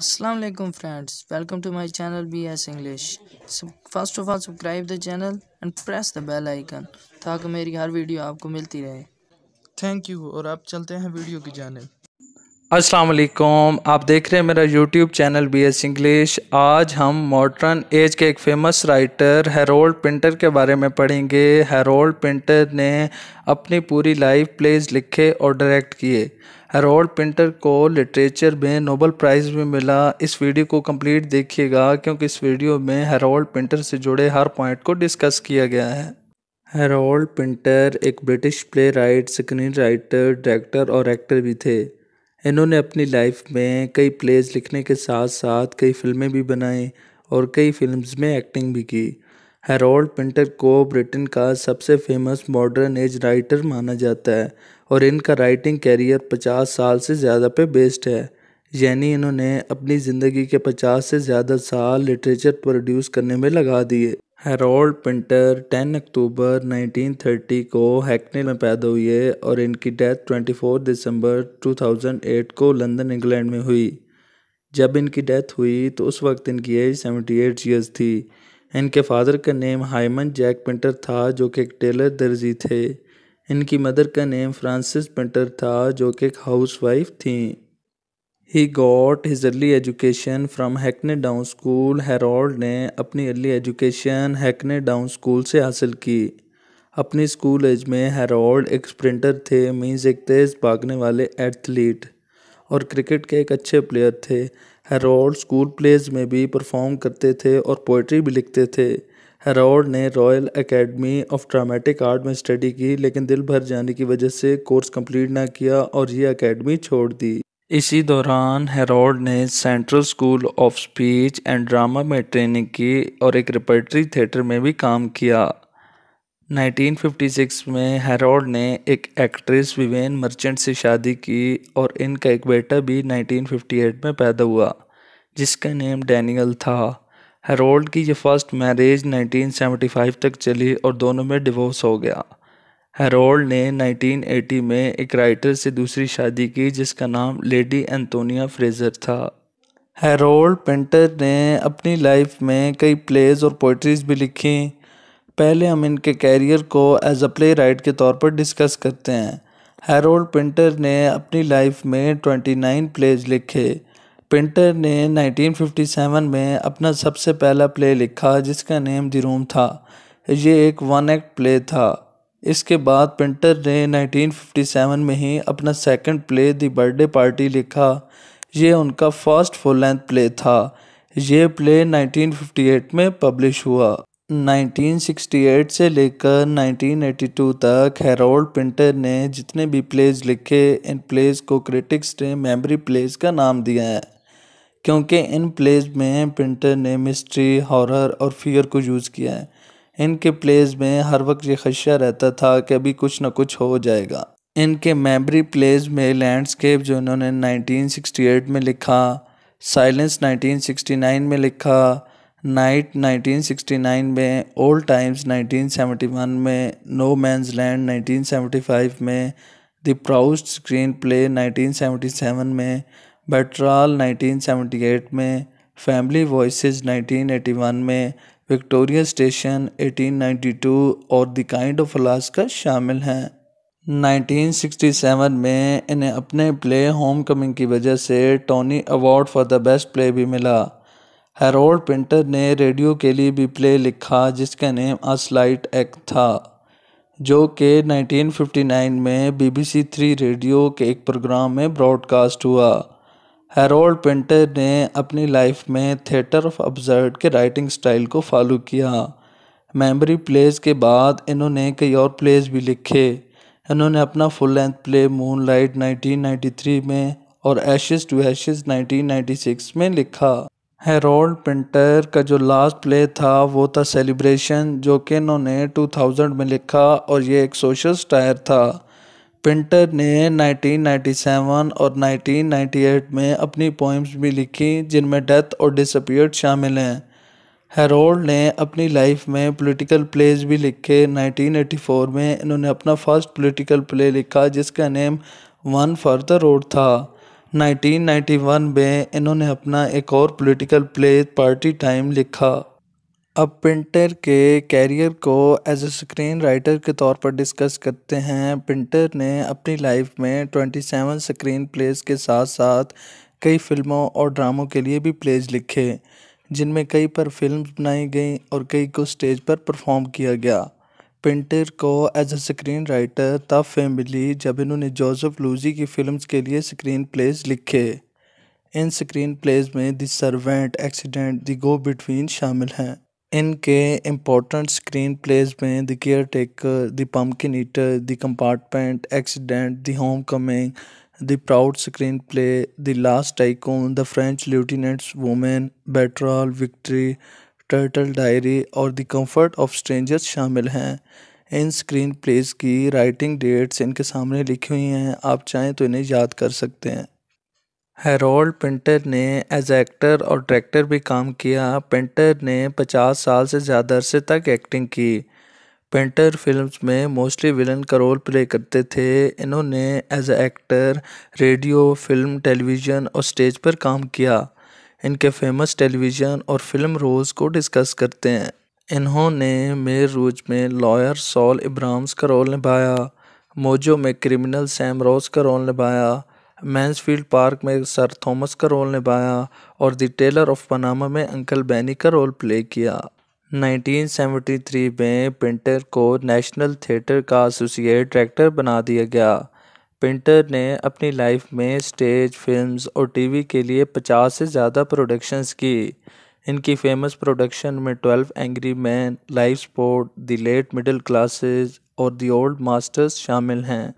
Aslam friends welcome to my channel B S English first of all subscribe the channel and press the bell icon ताकि मेरी हर video आपको मिलती रहे thank you और आप चलते हैं वीडियो की जानब अस्सलाम आप देख रहे हैं मेरा YouTube channel B S English आज हम मॉडर्न एज के एक फेमस राइटर हेरोल्ड पिंटर के बारे में पढ़ेंगे हेरोल्ड पिंटर ने अपनी पूरी लाइफ प्लेज लिखे और डायरेक्ट किए हेरोल्ड पिंटर को लिटरेचर में नोबल प्राइज़ भी मिला इस वीडियो को कंप्लीट देखिएगा क्योंकि इस वीडियो में हेरोल्ड पिंटर से जुड़े हर पॉइंट को डिस्कस किया गया है हेरोल्ड पिंटर एक British playwright screen writer director और एक्टर भी थे इन्होंने अपनी लाइफ में कई प्लेज लिखने के साथ साथ कई फिल्में भी बनाई और कई फिल्म में एक्टिंग भी की हेरोल्ड पिंटर को ब्रिटेन का सबसे फेमस मॉडर्न एज राइटर माना जाता है और इनका राइटिंग कैरियर 50 साल से ज़्यादा पे बेस्ड है यानी इन्होंने अपनी ज़िंदगी के 50 से ज़्यादा साल लिटरेचर प्रोड्यूस करने में लगा दिए हेरोल्ड पिंटर 10 अक्टूबर 1930 को हैकने में पैदा हुए और इनकी डेथ 24 दिसंबर 2008 को लंदन इंग्लैंड में हुई जब इनकी डेथ हुई तो उस वक्त इनकी एज 78 इयर्स थी इनके फादर का नेम हाइमन जैक पिंटर था जो कि एक टेलर दर्जी थे इनकी मदर का नेम फ्रांसिस पिंटर था जो कि एक हाउस वाइफ थी he got his early education from Hackney Down school Harold ने अपनी early education Hackney Down school से हासिल की अपनी स्कूल एज में हेरोल्ड एक स्प्रिंटर थे मीन्स एक तेज़ भागने वाले एथलीट और क्रिकेट के एक अच्छे प्लेयर थे हेरोल्ड स्कूल प्लेज में भी परफॉर्म करते थे और पोइट्री भी लिखते थे हेरोल्ड ने Royal Academy of Dramatic Art में स्टडी की लेकिन दिल भर जाने की वजह से कोर्स कंप्लीट ना किया और ये एकेडमी छोड़ दी इसी दौरान हेरोल्ड ने Central School of Speech and Drama में ट्रेनिंग की और एक रिपर्टरी थिएटर में भी काम किया 1956 में हेरोड ने एक एक्ट्रेस विवेन मर्चेंट से शादी की और इनका एक बेटा भी 1958 में पैदा हुआ जिसका नेम डैनियल था हेरोल्ड की ये फर्स्ट मैरिज 1975 तक चली और दोनों में डिवोर्स हो गया हेरोल्ड ने 1980 में एक राइटर से दूसरी शादी की जिसका नाम लेडी एंटोनिया फ्रेजर था हेरोल्ड पेंटर ने अपनी लाइफ में कई प्लेज और पोइट्रीज भी लिखी पहले हम इनके कैरियर को एज अ प्ले राइट के तौर पर डिस्कस करते हैं हेरोल्ड पिंटर ने अपनी लाइफ में 29 प्लेज लिखे पिंटर ने 1957 में अपना सबसे पहला प्ले लिखा जिसका नेम द रूम था ये एक वन एक्ट प्ले था इसके बाद पिंटर ने 1957 में ही अपना second play the birthday party लिखा ये उनका फर्स्ट फुल लेंथ प्ले था ये प्ले 1958 में पब्लिश हुआ 1968 से लेकर 1982 तक हेरोल्ड पिंटर ने जितने भी प्लेज लिखे इन प्लेज को क्रिटिक्स ने मेमोरी प्लेज का नाम दिया है क्योंकि इन प्लेज में पिंटर ने मिस्ट्री हॉरर और फियर को यूज़ किया है इनके प्लेज में हर वक्त ये खदशा रहता था कि अभी कुछ ना कुछ हो जाएगा इनके मेमोरी प्लेज में लैंडस्केप जो इन्होंने 1968 में लिखा साइलेंस 1969 में लिखा नाइट 1969 में ओल्ड टाइम्स 1971 में नो मैंस लैंड 1975 में द प्राउस्ट स्क्रीन प्ले 1977 में बेट्रॉल 1978 में फैमिली वॉइसेस 1981 में विक्टोरिया स्टेशन 1892 और द काइंड ऑफ अलास्का शामिल हैं 1967 में इन्हें अपने प्ले होम कमिंग की वजह से Tony award for the best play भी मिला हेरोल्ड पिंटर ने रेडियो के लिए भी प्ले लिखा जिसका नेम अ स्लाइट एक्ट था जो कि 1959 में बीबीसी थ्री रेडियो के एक प्रोग्राम में ब्रॉडकास्ट हुआ हेरोल्ड पिंटर ने अपनी लाइफ में थिएटर ऑफ अब्जर्ड के राइटिंग स्टाइल को फॉलो किया मेमोरी प्लेज के बाद इन्होंने कई और प्लेज भी लिखे इन्होंने अपना full length play moonlight nineteen में और एशेज़ टू एशेज़ 1996 में लिखा हेरोल्ड पिंटर का जो लास्ट प्ले था वो था सेलिब्रेशन जो कि इन्होंने 2000 में लिखा और ये एक सोशल स्टायर था पिंटर ने 1997 और 1998 में अपनी पोइम्स भी लिखी जिनमें डेथ और डिसअपियर शामिल हैं हेरोल्ड ने अपनी लाइफ में पॉलिटिकल प्लेज भी लिखे 1984 में इन्होंने अपना फर्स्ट पॉलिटिकल प्ले लिखा जिसका name one for the road था 1991 में इन्होंने अपना एक और पॉलिटिकल प्ले पार्टी टाइम लिखा अब पिंटर के कैरियर को एज ए स्क्रीन राइटर के तौर पर डिस्कस करते हैं पिंटर ने अपनी लाइफ में 27 स्क्रीन प्लेज के साथ साथ कई फिल्मों और ड्रामों के लिए भी प्लेज लिखे जिनमें कई पर फिल्म बनाई गई और कई को स्टेज पर परफॉर्म किया गया पिंटर को एज अ स्क्रीन राइटर तब फ़ेम मिली जब इन्होंने जोसेफ लूजी की फ़िल्म्स के लिए स्क्रीन प्लेज लिखे इन स्क्रीन प्लेज में the servant accident the go between शामिल हैं इनके इम्पोर्टेंट स्क्रीन प्लेज में the caretaker the pumpkin eater the compartment accident the homecoming the Proust screen play the last icon the French lieutenant's women betrayal victory turtle diary और the comfort of strangers शामिल हैं इन screen plays की writing dates इनके सामने लिखी हुई हैं आप चाहें तो इन्हें याद कर सकते हैं हेरोल्ड पेंटर ने एज एक्टर और डायरेक्टर भी काम किया पेंटर ने 50 साल से ज़्यादा अरसे तक एक्टिंग की पेंटर फिल्म्स में मोस्टली विलन का रोल प्ले करते थे इन्होंने as actor radio film television और स्टेज पर काम किया इनके फेमस टेलीविज़न और फिल्म रोल्स को डिस्कस करते हैं इन्होंने मेर रूज में लॉयर सॉल इब्राम्स का रोल निभाया मोजो में क्रिमिनल सैम रोज का रोल निभाया मैंसफील्ड पार्क में सर थॉमस का रोल निभाया और द टेलर ऑफ पनामा में अंकल बैनी का रोल प्ले किया 1973 में पिंटर को नेशनल थिएटर का एसोसिएट डायरेक्टर बना दिया गया पिंटर ने अपनी लाइफ में स्टेज फिल्म्स और टीवी के लिए पचास से ज़्यादा प्रोडक्शंस की इनकी फेमस प्रोडक्शन में twelve angry men life support the late middle classes और दी ओल्ड मास्टर्स शामिल हैं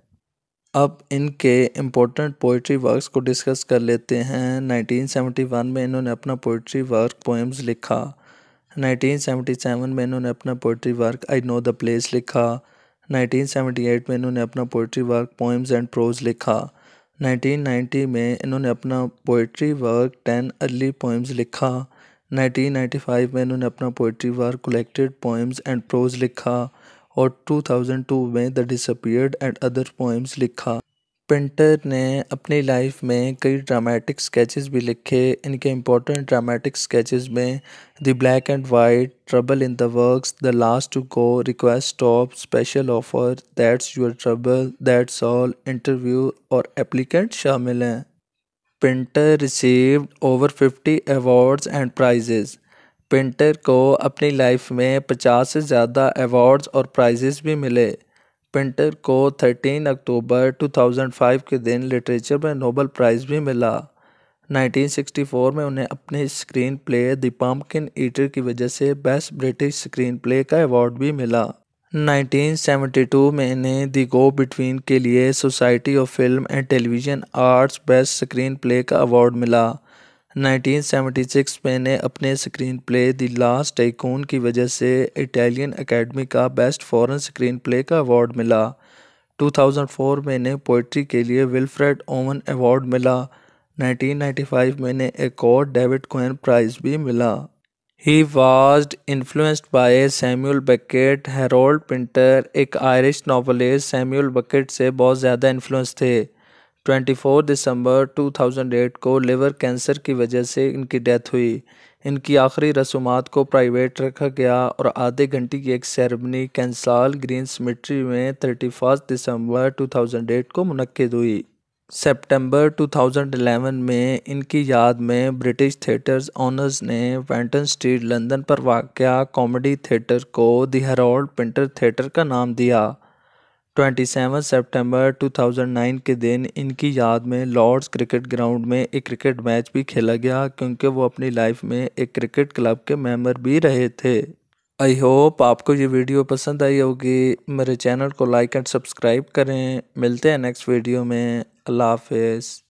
अब इनके इम्पोर्टेंट पोइट्री वर्क्स को डिस्कस कर लेते हैं 1971 में इन्होंने अपना पोइट्री वर्क पोएम्स लिखा 1977 में इन्होंने अपना poetry work I know the place लिखा 1978 में इन्होंने अपना poetry work poems and prose लिखा 1990 में इन्होंने अपना poetry work ten early poems लिखा 1995 में इन्होंने अपना poetry work collected poems and prose लिखा और 2002 में the disappeared and other poems लिखा पेंटर ने अपनी लाइफ में कई ड्रामेटिक स्केचेस भी लिखे इनके इम्पोर्टेंट ड्रामेटिक स्केचेस में the black and white trouble in the works the last to go request stop special offer that's your trouble that's all interview और एप्लीकेंट शामिल हैं Pinter received over fifty awards and prizes Pinter को अपनी life में पचास से ज़्यादा awards और प्राइजेज़ भी मिले पिंटर को 13 अक्टूबर 2005 के दिन लिटरेचर में नोबल प्राइज़ भी मिला 1964 में उन्हें अपने स्क्रीन प्ले द ईटर की वजह से बेस्ट ब्रिटिश स्क्रीन प्ले का अवार्ड भी मिला 1972 में इन्हें दी गो बिटवीन के लिए society of film and television arts best screenplay का अवार्ड मिला 1976 में ने अपने screen play the last tycoon की वजह से इटालियन एकेडमी का बेस्ट फॉरेन स्क्रीन प्ले का अवार्ड मिला 2004 में ने पोइट्री के लिए विल्फ्रेड ओवन अवार्ड मिला 1995 में ने एक और डेविड कोहन प्राइज़ भी मिला he was influenced by Samuel Beckett Harold Pinter एक आयरिश नावलिस्ट सैम्यूल बकेट से बहुत ज़्यादा इन्फ्लुएंस थे 24 दिसंबर 2008 को लिवर कैंसर की वजह से इनकी डेथ हुई इनकी आखिरी रसूमात को प्राइवेट रखा गया और आधे घंटे की एक सेरेमनी कैंसाल ग्रीन सिमेट्री में थर्टी फर्स्ट दिसंबर 2008 को मनद हुई सितंबर 2011 में इनकी याद में ब्रिटिश थिएटर्स ऑनर्स ने वेंटन स्ट्रीट लंदन पर वाक़ कॉमेडी थिएटर को दी हेरोल्ड पिंटर थिएटर का नाम दिया 27 सितंबर 2009 के दिन इनकी याद में लॉर्ड्स क्रिकेट ग्राउंड में एक क्रिकेट मैच भी खेला गया क्योंकि वो अपनी लाइफ में एक क्रिकेट क्लब के मेंबर भी रहे थे आई होप आपको ये वीडियो पसंद आई होगी मेरे चैनल को लाइक एंड सब्सक्राइब करें मिलते हैं नेक्स्ट वीडियो में अल्लाह हाफिज़